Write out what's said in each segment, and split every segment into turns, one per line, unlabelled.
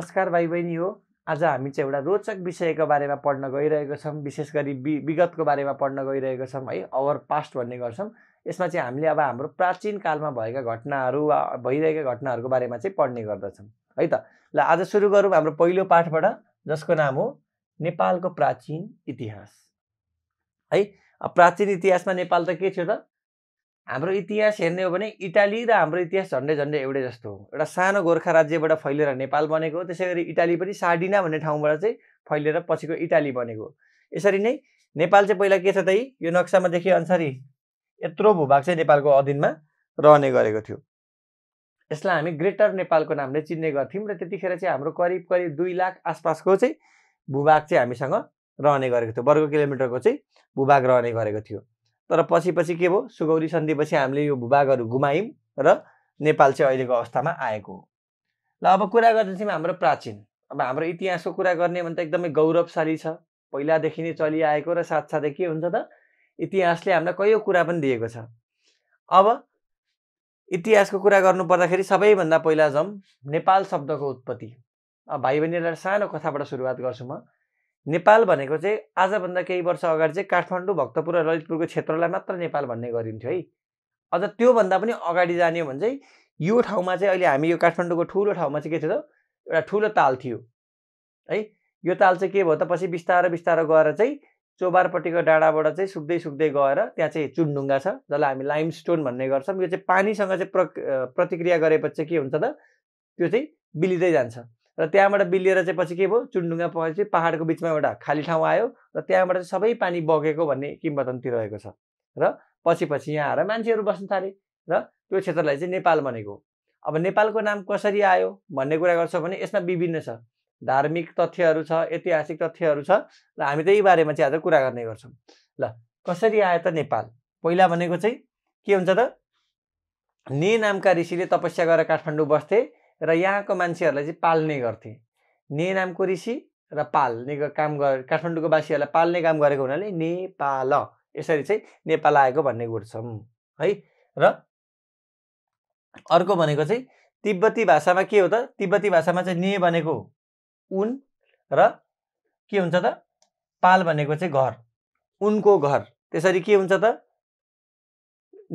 नमस्कार भाइ बहिनी हो आज हामी चाहिँ एउटा रोचक विषयको बारेमा पढ्न गइरहेको छौँ विशेष गरी वि विगतको बारेमा पढ्न गइरहेको छौँ है अवर पास्ट भन्ने गर्छौँ यसमा चाहिँ हामीले अब हाम्रो प्राचीन कालमा भएका घटनाहरू वा भइरहेका घटनाहरूको बारेमा चाहिँ पढ्ने गर्दछौँ है त ल आज सुरु गरौँ हाम्रो पहिलो पाठबाट जसको नाम हो नेपालको प्राचीन इतिहास है प्राचीन इतिहासमा नेपाल त के थियो त हाम्रो इतिहास हेर्ने हो भने इटाली र हाम्रो इतिहास झन्डै झन्डै एउटै जस्तो हो एउटा सानो गोर्खा राज्यबाट फैलिएर नेपाल बनेको हो त्यसै गरी इटाली पनि साडिना भन्ने ठाउँबाट चाहिँ फैलिएर पछिको इटाली बनेको यसरी नै नेपाल चाहिँ पहिला के छ त यो नक्सामा देखे अनुसार यत्रो भूभाग चाहिँ नेपालको अधीनमा रहने गरेको थियो यसलाई हामी ग्रेटर नेपालको नामले चिन्ने गर्थ्यौँ र त्यतिखेर चाहिँ हाम्रो करिब करिब दुई लाख आसपासको चाहिँ भूभाग चाहिँ हामीसँग रहने गरेको थियो वर्ग किलोमिटरको चाहिँ भूभाग रहने गरेको थियो तर पछि पछि के भयो सुगौरी सन्धिपछि हामीले यो भूभागहरू गुमायौँ र नेपाल चाहिँ अहिलेको अवस्थामा आएको हो ल अब कुरा चाहिँ हाम्रो प्राचीन अब हाम्रो इतिहासको कुरा गर्ने भने त एकदमै गौरवशाली छ पहिलादेखि नै चलिआएको र साथसाथै के हुन्छ त इतिहासले हामीलाई कयौँ कुरा पनि दिएको छ अब इतिहासको कुरा गर्नु पर्दाखेरि सबैभन्दा पहिला जाउँ नेपाल शब्दको उत्पत्ति अब भाइ बहिनीलाई सानो कथाबाट सुरुवात गर्छु म नेपाल भनेको चाहिँ आजभन्दा केही वर्ष अगाडि चाहिँ काठमाडौँ भक्तपुर र ललितपुरको क्षेत्रलाई मात्र नेपाल भन्ने गरिन्थ्यो है अझ त्योभन्दा पनि अगाडि जाने हो भने चाहिँ यो ठाउँमा चाहिँ अहिले हामी यो काठमाडौँको ठुलो ठाउँमा चाहिँ के थियो त एउटा ठुलो ताल थियो है यो ताल चाहिँ के भयो त पछि बिस्तारो बिस्तारो गएर चाहिँ चोबारपट्टिको डाँडाबाट चाहिँ सुक्दै सुक्दै गएर त्यहाँ चाहिँ चुनढुङ्गा छ जसलाई हामी लाइमस्टोन भन्ने गर्छौँ यो चाहिँ पानीसँग चाहिँ प्र प्रतिक्रिया गरेपछि के हुन्छ त त्यो चाहिँ बिलिँदै जान्छ र त्यहाँबाट बिलिएर चाहिँ पछि के भयो चुनडुङ्गा पछि पाहाडको बिचमा एउटा खाली ठाउँ आयो र त्यहाँबाट चाहिँ सबै पानी बगेको भन्ने किम्बदन्ती रहेको छ र पछि पछि यहाँ आएर मान्छेहरू बस्न थाले र त्यो क्षेत्रलाई चाहिँ नेपाल भनेको अब नेपालको नाम कसरी आयो भन्ने कुरा गर्छ भने यसमा विभिन्न छ धार्मिक तथ्यहरू छ ऐतिहासिक तथ्यहरू छ र हामी त्यही बारेमा चाहिँ आज कुरा गर्ने गर्छौँ ल कसरी आयो त नेपाल पहिला भनेको चाहिँ के हुन्छ त ने नामका ऋषिले तपस्या गरेर काठमाडौँ बस्थे र यहाँको मान्छेहरूलाई चाहिँ पाल्ने गर्थे ने नामको ऋषि र पाल्ने काम गरे काठमाडौँको वासीहरूलाई पाल्ने काम गरेको हुनाले नेपाल यसरी चाहिँ नेपाल आएको भन्ने गर्छौँ है र अर्को भनेको चाहिँ तिब्बती भाषामा के हो त तिब्बती भाषामा चाहिँ ने भनेको उन र के हुन्छ त पाल भनेको चाहिँ घर उनको घर त्यसरी के हुन्छ त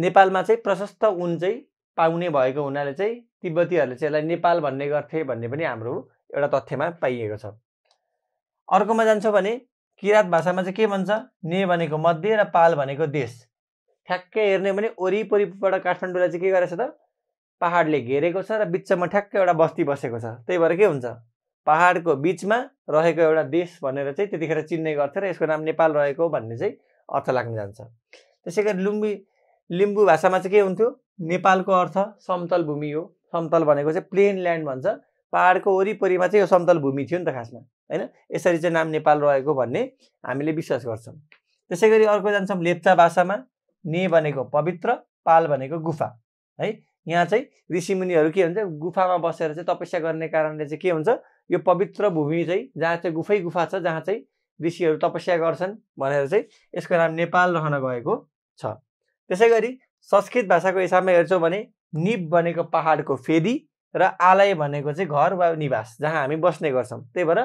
नेपालमा चाहिँ प्रशस्त उन चाहिँ पाउने भएको हुनाले चाहिँ तिब्बतीहरूले चाहिँ यसलाई नेपाल भन्ने गर्थे भन्ने पनि हाम्रो एउटा तथ्यमा पाइएको छ अर्कोमा जान्छौँ भने किराँत भाषामा चाहिँ के भन्छ ने भनेको मध्य र पाल भनेको देश ठ्याक्कै हेर्ने भने वरिपरिबाट काठमाडौँलाई चाहिँ के गरेको छ त पाहाडले घेरेको छ र बिचमा ठ्याक्कै एउटा बस्ती बसेको छ त्यही भएर के हुन्छ पाहाडको बिचमा रहेको एउटा देश भनेर चाहिँ त्यतिखेर चिन्ने गर्थ्यो र यसको नाम नेपाल रहेको भन्ने चाहिँ अर्थ लाग्न जान्छ त्यसै गरी लुम्बी लिम्बू भाषामा चाहिँ के हुन्थ्यो नेपालको अर्थ समतल भूमि हो समतल भनेको चाहिँ प्लेन ल्यान्ड भन्छ पाहाडको वरिपरिमा चाहिँ यो समतल भूमि थियो नि त खासमा होइन यसरी चाहिँ नाम नेपाल रहेको भन्ने हामीले विश्वास गर्छौँ त्यसै गरी अर्को जान्छौँ लेप्चा भाषामा ने भनेको पवित्र पाल भनेको गुफा है यहाँ चाहिँ ऋषिमुनिहरू के हुन्छ गुफामा बसेर चाहिँ तपस्या गर्ने कारणले चाहिँ के हुन्छ यो पवित्र भूमि चाहिँ जहाँ चाहिँ गुफै गुफा छ जहाँ चाहिँ ऋषिहरू तपस्या गर्छन् भनेर चाहिँ यसको नाम नेपाल रहन गएको छ त्यसै गरी संस्कृत भाषाको हिसाबमा हेर्छौँ भने निप भनेको पहाडको फेदी र आलय भनेको चाहिँ घर वा निवास जहाँ हामी बस्ने गर्छौँ त्यही भएर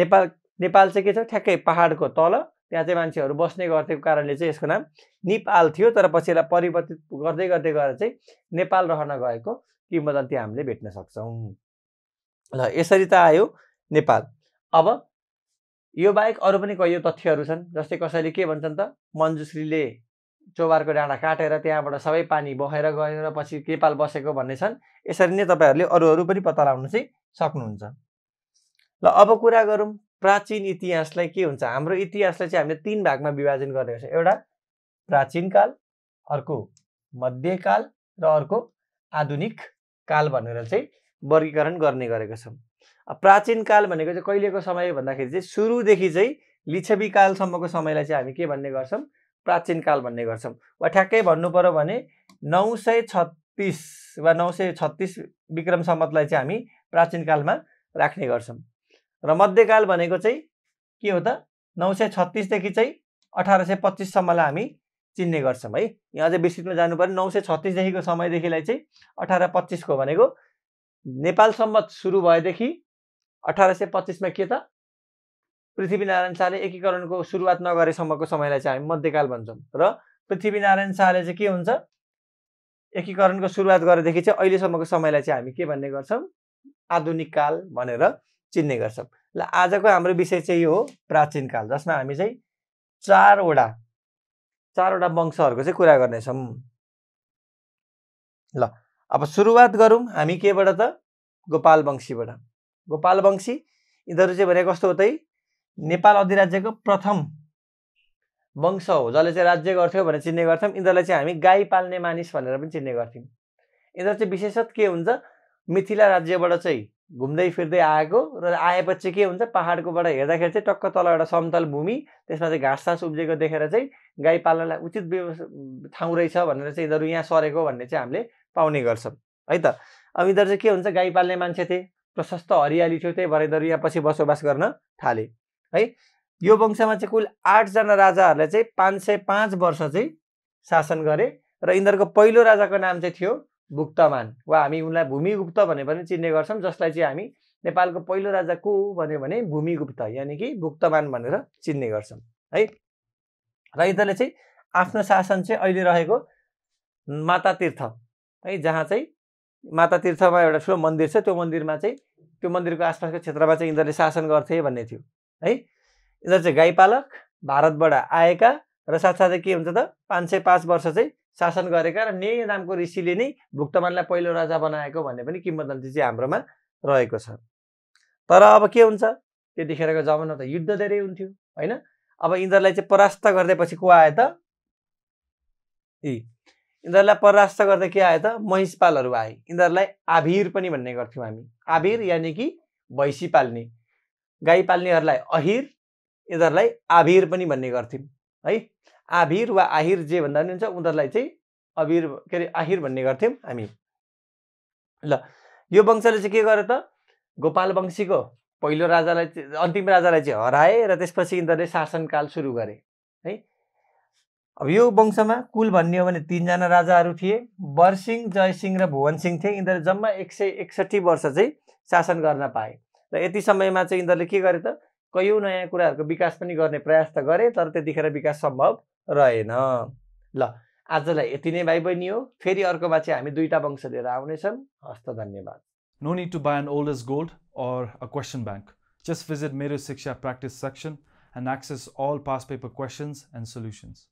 नेपाल नेपाल चाहिँ के छ ठ्याक्कै पहाडको तल त्यहाँ चाहिँ मान्छेहरू बस्ने गर्थेको कारणले चाहिँ यसको नाम निपाल थियो तर पछि यसलाई परिवर्तित गर्दै गर्दै गएर चाहिँ नेपाल रहन गएको किम्बदन्ती हामीले भेट्न सक्छौँ ल यसरी त आयो नेपाल अब यो बाहेक अरू पनि कैयौँ तथ्यहरू छन् जस्तै कसैले के भन्छन् त मन्जुश्रीले चोबारको डाँडा काटेर त्यहाँबाट सबै पानी बहेर गएर पछि केपाल बसेको भन्ने छन् यसरी नै तपाईँहरूले अरू अरू पनि पत्ता लगाउन चाहिँ सक्नुहुन्छ ल अब कुरा गरौँ प्राचीन इतिहासलाई के हुन्छ हाम्रो इतिहासलाई चाहिँ हामीले तिन भागमा विभाजन गरेको छ एउटा प्राचीन काल अर्को मध्यकाल र अर्को आधुनिक काल भनेर चाहिँ वर्गीकरण गर्ने गरेको छौँ प्राचीन काल भनेको चाहिँ कहिलेको समय भन्दाखेरि चाहिँ सुरुदेखि चाहिँ लिच्छवी कालसम्मको समयलाई चाहिँ हामी के भन्ने गर्छौँ प्राचीन काल भन्ने गर्छौँ वा ठ्याक्कै भन्नु पऱ्यो भने नौ सय छत्तिस वा नौ सय छत्तिस विक्रम सम्मतलाई चाहिँ हामी प्राचीन कालमा राख्ने गर्छौँ र मध्यकाल भनेको चाहिँ के हो त नौ सय छत्तिसदेखि चाहिँ अठार सय पच्चिससम्मलाई हामी चिन्ने गर्छौँ है यहाँ अझै विस्तृतमा जानु पऱ्यो नौ सय छत्तिसदेखिको समयदेखिलाई चाहिँ अठार पच्चिसको भनेको नेपाल सम्बत सुरु भएदेखि अठार सय पच्चिसमा के त पृथ्वीनारायण शाहले एकीकरणको सुरुवात नगरेसम्मको समयलाई चाहिँ हामी मध्यकाल भन्छौँ र पृथ्वीनारायण शाहले चाहिँ के हुन्छ एकीकरणको सुरुवात गरेदेखि चाहिँ अहिलेसम्मको समयलाई चाहिँ हामी के भन्ने गर्छौँ आधुनिक काल भनेर चिन्ने गर्छौँ ल आजको हाम्रो विषय चाहिँ यो हो प्राचीन काल जसमा हामी चाहिँ चारवटा चारवटा वंशहरूको चाहिँ कुरा गर्नेछौँ ल अब सुरुवात गरौँ हामी केबाट त गोपाल वंशीबाट गोपाल वंशी यिनीहरू चाहिँ भने कस्तो हो त नेपाल अधिराज्यको प्रथम वंश हो जसले चाहिँ राज्य गर्थ्यो भनेर चिन्ने गर्थ्यौँ यिनीहरूलाई चाहिँ हामी गाई पाल्ने मानिस भनेर पनि चिन्ने गर्थ्यौँ यिनीहरू चाहिँ विशेषत के हुन्छ मिथिला राज्यबाट चाहिँ घुम्दै फिर्दै आएको र आएपछि के हुन्छ पाहाडकोबाट हेर्दाखेरि चाहिँ टक्क तल एउटा समतल भूमि त्यसमा चाहिँ घाँससास उब्जेको देखेर चाहिँ गाई पाल्नलाई उचित ठाउँ रहेछ भनेर चाहिँ यिनीहरू यहाँ सरेको भन्ने चाहिँ हामीले पाउने गर्छौँ है त अब यिनीहरू चाहिँ के हुन्छ गाई पाल्ने मान्छे थिए प्रशस्त हरियाली थियो त्यही भएर यिनीहरू यहाँ पछि बसोबास गर्न थाले है यो वंशमा चाहिँ कुल आठजना राजाहरूले चाहिँ पाँच सय पाँच वर्ष चाहिँ शासन गरे र यिनीहरूको पहिलो राजाको नाम चाहिँ थियो भुक्तमान वा हामी उनलाई भूमिगुप्त भने पनि चिन्ने गर्छौँ जसलाई चाहिँ हामी नेपालको पहिलो राजा को भन्यो भने भूमिगुप्त यानि कि भुक्तमान भनेर चिन्ने गर्छौँ है र यिनीहरूले चाहिँ आफ्नो शासन चाहिँ अहिले रहेको माता तीर्थ है जहाँ चाहिँ माता तीर्थमा एउटा ठुलो मन्दिर छ त्यो मन्दिरमा चाहिँ त्यो मन्दिरको आसपासको क्षेत्रमा चाहिँ यिनीहरूले शासन गर्थे भन्ने थियो है यिनीहरू चाहिँ गाईपालक भारतबाट आएका र साथसाथै के हुन्छ त पाँच सय पाँच वर्ष चाहिँ शासन गरेका र ने नामको ऋषिले नै भुक्तमानलाई पहिलो राजा बनाएको भन्ने पनि किम्बदन्ती चाहिँ हाम्रोमा रहेको छ तर अब के हुन्छ त्यतिखेरको जमाना त युद्ध धेरै हुन्थ्यो होइन अब यिनीहरूलाई चाहिँ परास्त गरिदिएपछि को आयो त यी यिनीहरूलाई परास्त गर्दा के आयो त महिषपालहरू आए यिनीहरूलाई आभिर पनि भन्ने गर्थ्यौँ हामी आभिर यानि कि भैँसी पाल्ने गाई पाल्नेहरूलाई अहिर यिनीहरूलाई आभिर पनि भन्ने गर्थ्यौँ है आभिर वा आहिर जे भन्दा पनि हुन्छ उनीहरूलाई चाहिँ अभिर के अरे आहिर भन्ने गर्थ्यौँ हामी ल यो वंशले चाहिँ के गर्यो त गोपाल वंशीको पहिलो राजालाई अन्तिम राजालाई चाहिँ हराए र त्यसपछि यिनीहरूले शासनकाल सुरु गरे है अब यो वंशमा कुल भन्ने हो भने तिनजना राजाहरू थिए वरसिंह जयसिंह र भुवनसिंह थिए यिनीहरू जम्मा एक सय एकसट्ठी वर्ष चाहिँ शासन गर्न पाए र यति समयमा चाहिँ यिनीहरूले के गरे त कयौँ नयाँ कुराहरूको विकास पनि गर्ने प्रयास त गरे तर त्यतिखेर विकास सम्भव रहेन ल आजलाई यति नै भाइ बहिनी हो फेरि अर्कोमा चाहिँ हामी दुईवटा वंश लिएर आउनेछौँ हस्त धन्यवाद no need to buy an oldest gold or a question bank just visit Mero Shiksha practice section and access all past paper questions and solutions